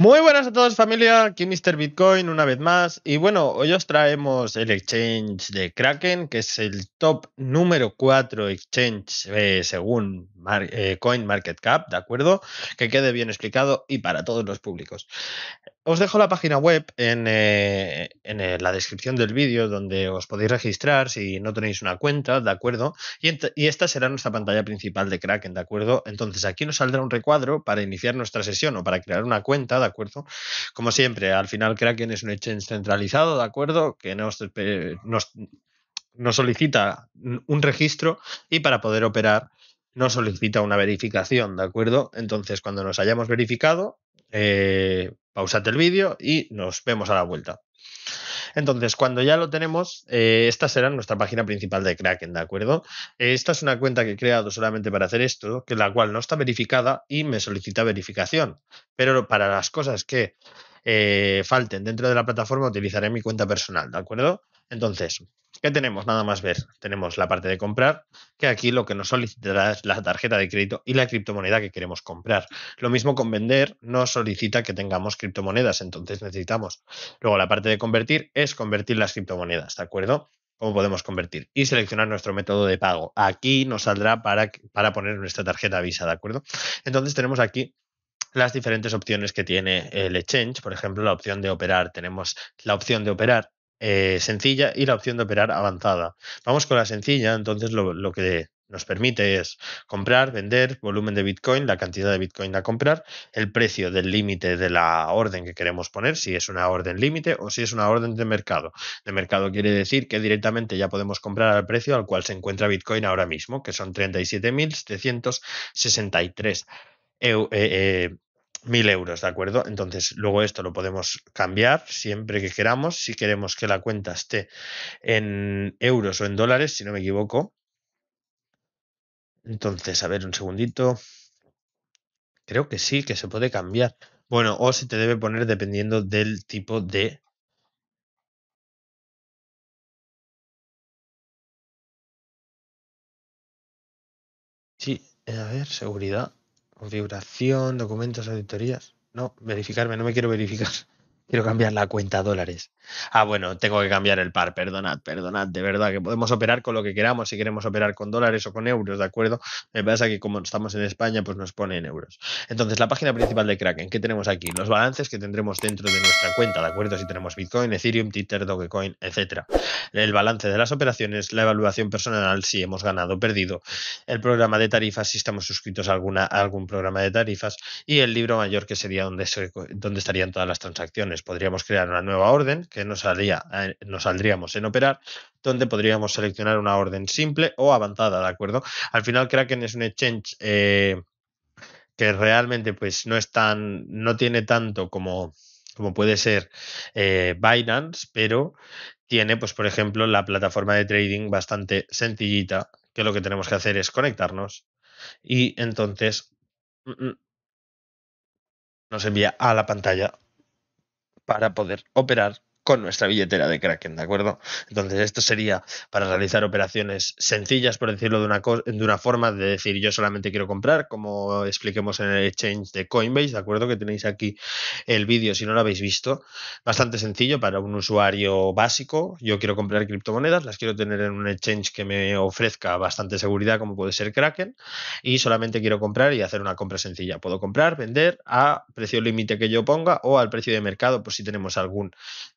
Muy buenas a todos familia, aquí Mr. Bitcoin una vez más y bueno, hoy os traemos el exchange de Kraken, que es el top número 4 exchange eh, según eh, CoinMarketCap, ¿de acuerdo? Que quede bien explicado y para todos los públicos. Os dejo la página web en, eh, eh, la descripción del vídeo donde os podéis registrar si no tenéis una cuenta, ¿de acuerdo? Y, esta será nuestra pantalla principal de Kraken, ¿de acuerdo? Entonces aquí nos saldrá un recuadro para iniciar nuestra sesión o para crear una cuenta, ¿de acuerdo? Como siempre, al final Kraken es un exchange centralizado, ¿de acuerdo? Que nos solicita un registro y para poder operar nos solicita una verificación, ¿de acuerdo? Entonces, cuando nos hayamos verificado, eh, pausad el vídeo y nos vemos a la vuelta. Entonces, cuando ya lo tenemos, eh, esta será nuestra página principal de Kraken, ¿de acuerdo? Esta es una cuenta que he creado solamente para hacer esto, que la cual no está verificada y me solicita verificación. Pero para las cosas que eh, falten dentro de la plataforma utilizaré mi cuenta personal, ¿de acuerdo? Entonces, ¿Qué tenemos? Nada más ver. Tenemos la parte de comprar, que aquí lo que nos solicitará es la tarjeta de crédito y la criptomoneda que queremos comprar. Lo mismo con vender, nos solicita que tengamos criptomonedas, entonces necesitamos. Luego la parte de convertir es convertir las criptomonedas, ¿de acuerdo? cómo podemos convertir y seleccionar nuestro método de pago. Aquí nos saldrá para, para poner nuestra tarjeta Visa, ¿de acuerdo? Entonces tenemos aquí las diferentes opciones que tiene el exchange, por ejemplo, la opción de operar, tenemos la opción de operar eh, sencilla y la opción de operar avanzada. Vamos con la sencilla, entonces lo, que nos permite es comprar, vender, volumen de Bitcoin, la cantidad de Bitcoin a comprar, el precio del límite de la orden que queremos poner, si es una orden límite o si es una orden de mercado. De mercado quiere decir que directamente ya podemos comprar al precio al cual se encuentra Bitcoin ahora mismo, que son 37.763 euros eh, eh, Mil euros, ¿de acuerdo? Entonces, luego esto lo podemos cambiar siempre que queramos. Si queremos que la cuenta esté en euros o en dólares, si no me equivoco. Entonces, a ver, un segundito. Creo que sí, que se puede cambiar. Bueno, o se te debe poner dependiendo del tipo de... Sí, eh, a ver, seguridad configuración, documentos, auditorías. No, verificarme, no me quiero verificar. Quiero cambiar la cuenta a dólares. Ah, bueno, tengo que cambiar el par, perdonad, perdonad, de verdad, que podemos operar con lo que queramos, si queremos operar con dólares o con euros, ¿de acuerdo? Me pasa que como estamos en España, pues nos pone en euros. Entonces, la página principal de Kraken, ¿qué tenemos aquí? Los balances que tendremos dentro de nuestra cuenta, ¿de acuerdo? Si tenemos Bitcoin, Ethereum, Tether, Dogecoin, etcétera. El balance de las operaciones, la evaluación personal, si hemos ganado o perdido, el programa de tarifas, si estamos suscritos a, alguna, algún programa de tarifas, y el libro mayor, que sería donde, donde estarían todas las transacciones pues, podríamos crear una nueva orden que nos, saldría eh, nos saldríamos en operar, donde podríamos seleccionar una orden simple o avanzada, ¿de acuerdo? Al final Kraken es un exchange eh, que realmente pues no es tan, no tiene tanto como, como puede ser eh, Binance, pero tiene pues por ejemplo la plataforma de trading bastante sencillita, que lo que tenemos que hacer es conectarnos y entonces mm, mm, nos envía a la pantalla para poder operar con nuestra billetera de Kraken, ¿de acuerdo? Entonces, esto sería para realizar operaciones sencillas, por decirlo de una, de una forma, de decir yo solamente quiero comprar, como expliquemos en el exchange de Coinbase, ¿de acuerdo? Que tenéis aquí el vídeo si no lo habéis visto. Bastante sencillo para un usuario básico. Yo quiero comprar criptomonedas, las quiero tener en un exchange que me ofrezca bastante seguridad, como puede ser Kraken, y solamente quiero comprar y hacer una compra sencilla. Puedo comprar, vender a precio límite que yo ponga o al precio de mercado, por si tenemos algún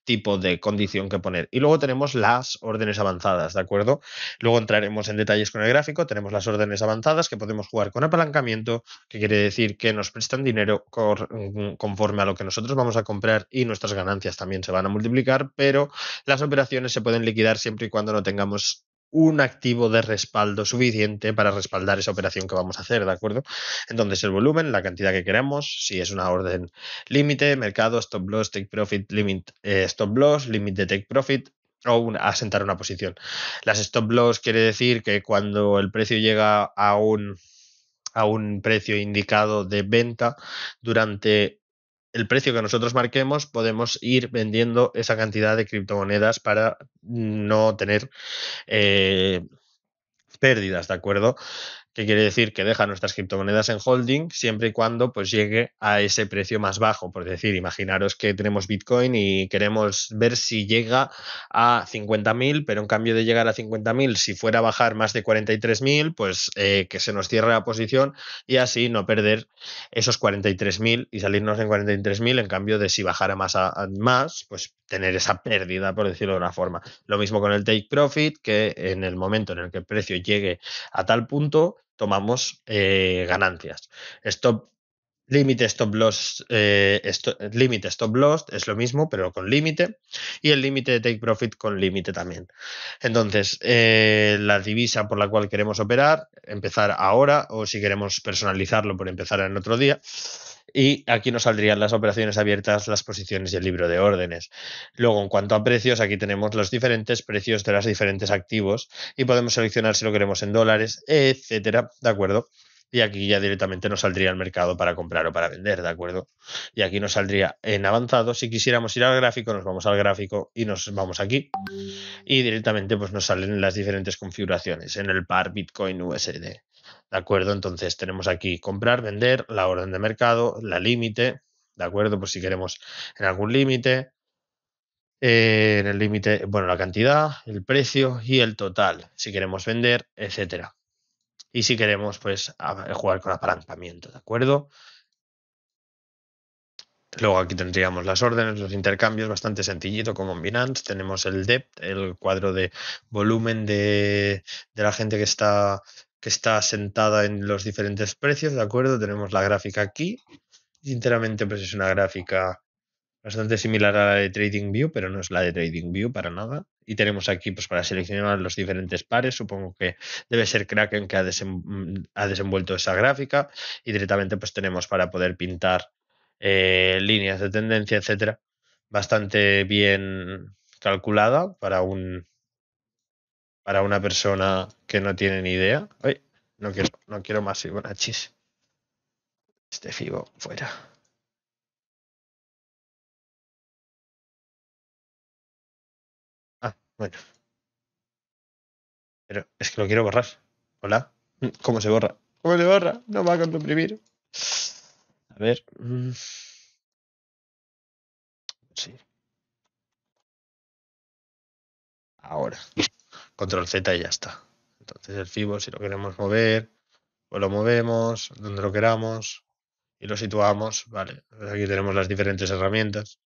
tipo tipo de condición que poner. Y luego tenemos las órdenes avanzadas, ¿de acuerdo? Luego entraremos en detalles con el gráfico, tenemos las órdenes avanzadas que podemos jugar con apalancamiento, que quiere decir que nos prestan dinero mm, conforme a lo que nosotros vamos a comprar y nuestras ganancias también se van a multiplicar, pero las operaciones se pueden liquidar siempre y cuando no tengamos un activo de respaldo suficiente para respaldar esa operación que vamos a hacer, ¿de acuerdo? Entonces el volumen, la cantidad que queremos, si es una orden límite, mercado, stop loss, take profit, limit, eh, stop loss, limit de take profit, o asentar una posición. Las stop loss quiere decir que cuando el precio llega a un, a un precio indicado de venta durante el precio que nosotros marquemos, podemos ir vendiendo esa cantidad de criptomonedas para no tener eh, pérdidas, ¿de acuerdo? que quiere decir que deja nuestras criptomonedas en holding siempre y cuando pues llegue a ese precio más bajo. Por decir, imaginaros que tenemos Bitcoin y queremos ver si llega a 50.000, pero en cambio de llegar a 50.000, si fuera a bajar más de 43.000, pues eh, que se nos cierre la posición y así no perder esos 43.000 y salirnos en 43.000 en cambio de si bajara más, más, pues tener esa pérdida, por decirlo de una forma. Lo mismo con el take profit, que en el momento en el que el precio llegue a tal punto, tomamos eh, ganancias. Stop límite, stop loss, eh, límite, stop loss es lo mismo, pero con límite. Y el límite de take profit con límite también. Entonces, eh, la divisa por la cual queremos operar, empezar ahora o si queremos personalizarlo por empezar en otro día. Y aquí nos saldrían las operaciones abiertas, las posiciones y el libro de órdenes. Luego, en cuanto a precios, aquí tenemos los diferentes precios de los diferentes activos y podemos seleccionar si lo queremos en dólares, etcétera, ¿de acuerdo? Y aquí ya directamente nos saldría el mercado para comprar o para vender, ¿de acuerdo? Y aquí nos saldría en avanzado. Si quisiéramos ir al gráfico, nos vamos al gráfico y nos vamos aquí. Y directamente pues nos salen las diferentes configuraciones en el par Bitcoin USD. ¿De acuerdo? Entonces tenemos aquí comprar, vender, la orden de mercado, la límite, ¿de acuerdo? Pues si queremos en algún límite, eh, en el límite, bueno, la cantidad, el precio y el total, si queremos vender, etcétera. Y si queremos, pues, jugar con apalancamiento, ¿de acuerdo? Luego aquí tendríamos las órdenes, los intercambios, bastante sencillito como en Binance. Tenemos el Depth, el cuadro de volumen de la gente que está que está sentada en los diferentes precios, ¿de acuerdo? Tenemos la gráfica aquí. Sinceramente, pues es una gráfica bastante similar a la de TradingView, pero no es la de TradingView para nada. Y tenemos aquí, pues para seleccionar los diferentes pares, supongo que debe ser Kraken que ha, mm, desenvuelto esa gráfica. Y directamente, pues tenemos para poder pintar eh, líneas de tendencia, etcétera, bastante bien calculada para un para una persona que no tiene ni idea. Ay, no quiero, no quiero más chis. Este Fibo, fuera. Ah, bueno. Pero es que lo quiero borrar. Hola. ¿Cómo se borra? ¿Cómo se borra? No va a comprimir. A ver. Mm. Sí. Ahora control Z y ya está. Entonces el FIBO, si lo queremos mover, pues lo movemos donde lo queramos y lo situamos. Vale, pues aquí tenemos las diferentes herramientas.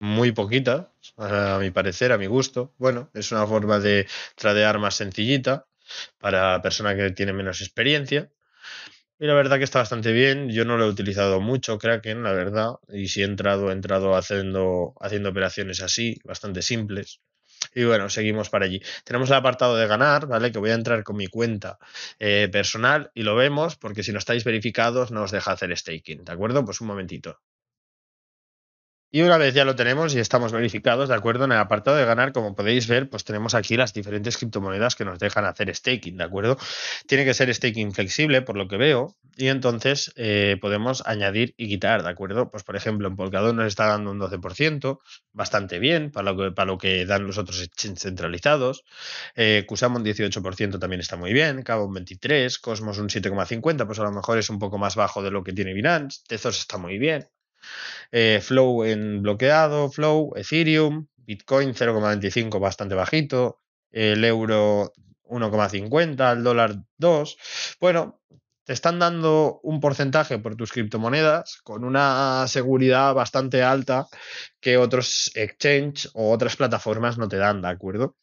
Muy poquita, a mi parecer, a mi gusto. Bueno, es una forma de tradear más sencillita para persona que tiene menos experiencia. Y la verdad que está bastante bien. Yo no lo he utilizado mucho, Kraken, la verdad. Y si he entrado, he entrado haciendo, haciendo operaciones así, bastante simples. Y bueno, seguimos para allí. Tenemos el apartado de ganar, ¿vale? Que voy a entrar con mi cuenta eh, personal y lo vemos porque si no estáis verificados no os deja hacer staking, ¿de acuerdo? Pues un momentito. Y una vez ya lo tenemos y estamos verificados, ¿de acuerdo? En el apartado de ganar, como podéis ver, pues tenemos aquí las diferentes criptomonedas que nos dejan hacer staking, ¿de acuerdo? Tiene que ser staking flexible, por lo que veo, y entonces eh, podemos añadir y quitar, ¿de acuerdo? Pues por ejemplo, en Polkadot nos está dando un 12%, bastante bien para lo que, dan los otros centralizados. Eh, un 18% también está muy bien, Cabo un 23%, Cosmos un 7,50%, pues a lo mejor es un poco más bajo de lo que tiene Binance, Tezos está muy bien, eh, Flow en bloqueado, Flow, Ethereum, Bitcoin 0,25 bastante bajito, el euro 1,50, el dólar 2. Bueno, te están dando un porcentaje por tus criptomonedas con una seguridad bastante alta que otros exchange o otras plataformas no te dan, ¿de acuerdo?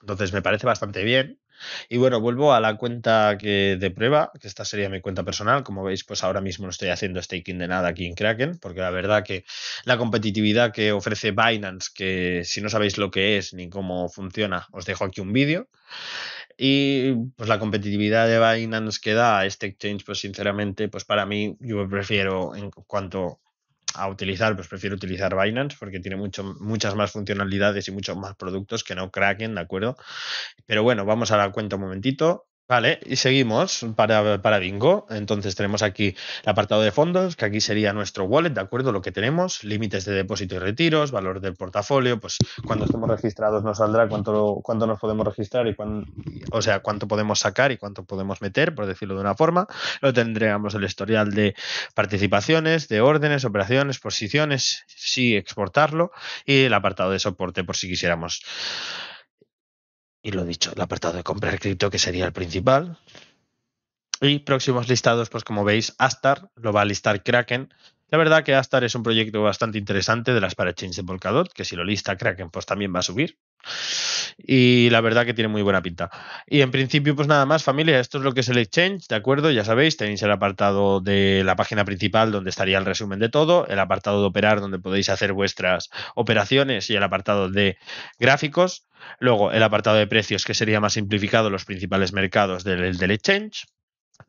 Entonces me parece bastante bien. Y bueno, vuelvo a la cuenta que de prueba, que esta sería mi cuenta personal. Como veis, pues ahora mismo no estoy haciendo staking de nada aquí en Kraken, porque la verdad que la competitividad que ofrece Binance, que si no sabéis lo que es ni cómo funciona, os dejo aquí un vídeo. Y pues la competitividad de Binance que da este exchange, pues sinceramente, pues para mí yo prefiero en cuanto a utilizar, pues prefiero utilizar Binance porque tiene mucho, muchas más funcionalidades y muchos más productos que no Kraken, ¿de acuerdo? Pero bueno, vamos a la cuenta un momentito. Vale, y seguimos para, para, Bingo. Entonces tenemos aquí el apartado de fondos, que aquí sería nuestro wallet, ¿de acuerdo? Lo que tenemos, límites de depósito y retiros, valor del portafolio, pues cuando estemos registrados nos saldrá cuánto, cuánto nos podemos registrar y cuán, o sea, cuánto podemos sacar y cuánto podemos meter, por decirlo de una forma. Lo tendríamos el historial de participaciones, de órdenes, operaciones, posiciones, sí exportarlo y el apartado de soporte por si quisiéramos y lo dicho, el apartado de comprar cripto que sería el principal. Y próximos listados, pues como veis, Astar lo va a listar Kraken. La verdad que Astar es un proyecto bastante interesante de las parachains de Polkadot, que si lo lista Kraken, pues también va a subir. Y la verdad que tiene muy buena pinta. Y en principio, pues nada más, familia, esto es lo que es el Exchange, ¿de acuerdo? Ya sabéis, tenéis el apartado de la página principal donde estaría el resumen de todo, el apartado de operar donde podéis hacer vuestras operaciones y el apartado de gráficos. Luego, el apartado de precios, que sería más simplificado los principales mercados del, Exchange.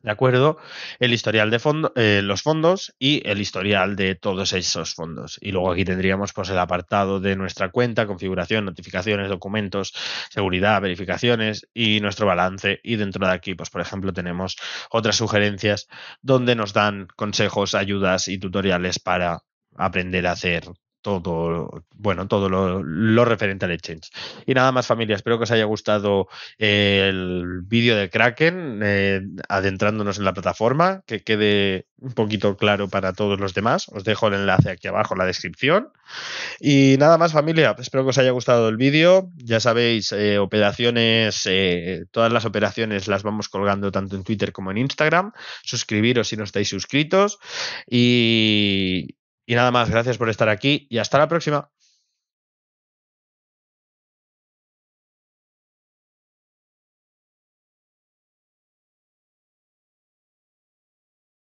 ¿De acuerdo? El historial de eh, los fondos y el historial de todos esos fondos. Y luego aquí tendríamos pues, el apartado de nuestra cuenta, configuración, notificaciones, documentos, seguridad, verificaciones y nuestro balance. Y dentro de aquí, pues, por ejemplo, tenemos otras sugerencias donde nos dan consejos, ayudas y tutoriales para aprender a hacer todo, bueno, todo lo, referente al exchange. Y nada más familia, espero que os haya gustado eh, el vídeo de Kraken, eh, adentrándonos en la plataforma, que quede un poquito claro para todos los demás. Os dejo el enlace aquí abajo en la descripción. Y nada más familia, espero que os haya gustado el vídeo. Ya sabéis, eh, operaciones, todas las operaciones las vamos colgando tanto en Twitter como en Instagram. Suscribiros si no estáis suscritos. Y, y nada más, gracias por estar aquí y hasta la próxima.